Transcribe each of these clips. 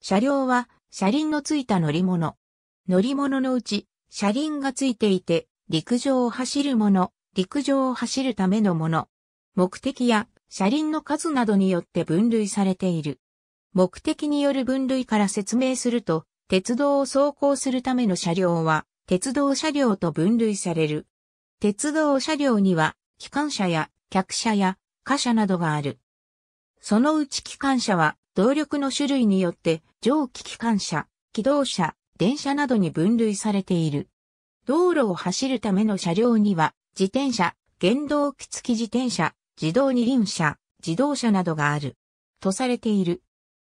車両は車輪のついた乗り物。乗り物のうち車輪がついていて、陸上を走るもの、陸上を走るためのもの。目的や車輪の数などによって分類されている。目的による分類から説明すると、鉄道を走行するための車両は、鉄道車両と分類される。鉄道車両には、機関車や客車や貨車などがある。そのうち機関車は、動力の種類によって蒸気機関車、機動車、電車などに分類されている。道路を走るための車両には、自転車、原動機付き自転車、自動二輪車、自動車などがある。とされている。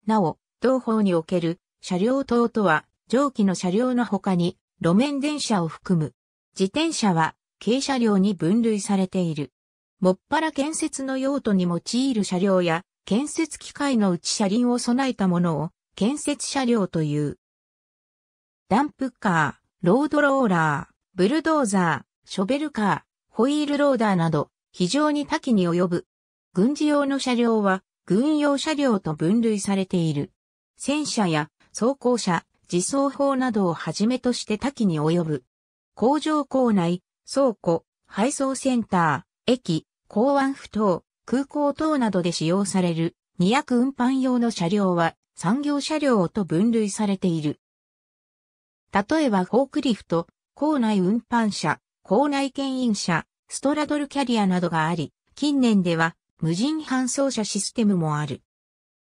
なお、同法における車両等とは、蒸気の車両の他に、路面電車を含む。自転車は、軽車両に分類されている。もっぱら建設の用途に用いる車両や、建設機械のうち車輪を備えたものを建設車両という。ダンプカー、ロードローラー、ブルドーザー、ショベルカー、ホイールローダーなど非常に多岐に及ぶ。軍事用の車両は軍用車両と分類されている。戦車や装甲車、自走砲などをはじめとして多岐に及ぶ。工場構内、倉庫、配送センター、駅、港湾埠頭、空港等などで使用される2役運搬用の車両は産業車両と分類されている。例えばフォークリフト、校内運搬車、校内牽引車、ストラドルキャリアなどがあり、近年では無人搬送車システムもある。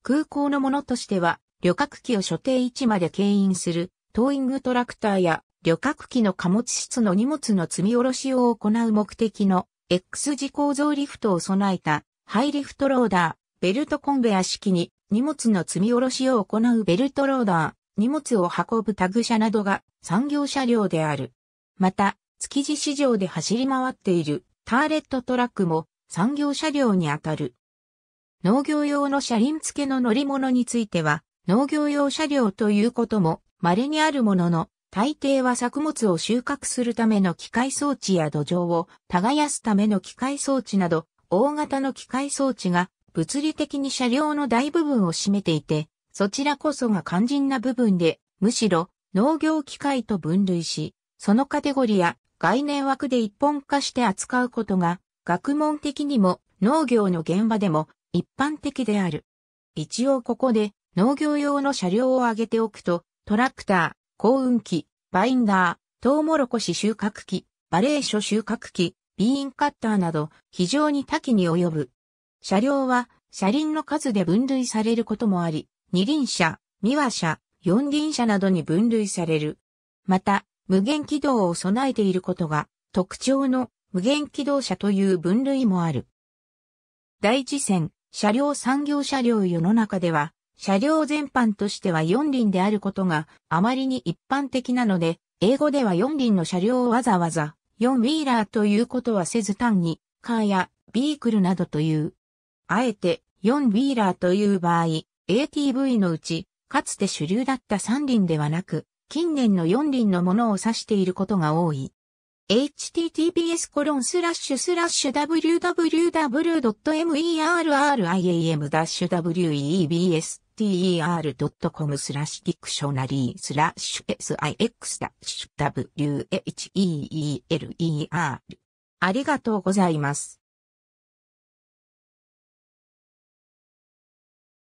空港のものとしては、旅客機を所定位置まで牽引するトーイングトラクターや旅客機の貨物室の荷物の積み下ろしを行う目的の X 字構造リフトを備えたハイリフトローダー、ベルトコンベア式に荷物の積み下ろしを行うベルトローダー、荷物を運ぶタグ車などが産業車両である。また、築地市場で走り回っているターレットトラックも産業車両にあたる。農業用の車輪付けの乗り物については、農業用車両ということも稀にあるものの、大抵は作物を収穫するための機械装置や土壌を耕すための機械装置など、大型の機械装置が物理的に車両の大部分を占めていて、そちらこそが肝心な部分で、むしろ農業機械と分類し、そのカテゴリや概念枠で一本化して扱うことが、学問的にも農業の現場でも一般的である。一応ここで農業用の車両を挙げておくと、トラクター、幸運期、バインダー、トウモロコシ収穫期、バレーョ収穫期、ビーンカッターなど非常に多岐に及ぶ。車両は車輪の数で分類されることもあり、二輪車、三輪車、四輪車などに分類される。また、無限軌道を備えていることが特徴の無限軌道車という分類もある。第一線、車両産業車両世の中では車両全般としては4輪であることがあまりに一般的なので、英語では4輪の車両をわざわざ4ウィーラーということはせず単にカーやビークルなどという。あえて4ウィーラーという場合、ATV のうち、かつて主流だった3輪ではなく、近年の4輪のものを指していることが多い。https コロンスラッシュスラッシュ w w w m e r r i a m w e b s t e r c o m スラッシュディクショナリースラッシュ six-wheeler ありがとうございます。